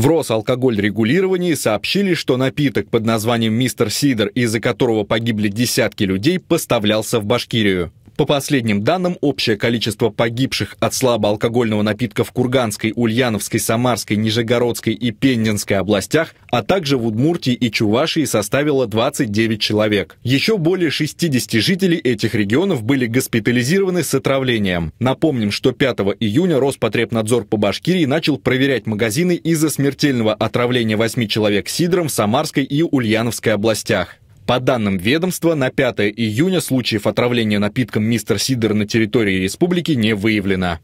В Росалкогольрегулировании сообщили, что напиток под названием «Мистер Сидор», из-за которого погибли десятки людей, поставлялся в Башкирию. По последним данным, общее количество погибших от слабоалкогольного напитка в Курганской, Ульяновской, Самарской, Нижегородской и Пензенской областях, а также в Удмуртии и Чувашии составило 29 человек. Еще более 60 жителей этих регионов были госпитализированы с отравлением. Напомним, что 5 июня Роспотребнадзор по Башкирии начал проверять магазины из-за смертельного отравления 8 человек сидром в Самарской и Ульяновской областях. По данным ведомства, на 5 июня случаев отравления напитком мистер Сидер на территории республики не выявлено.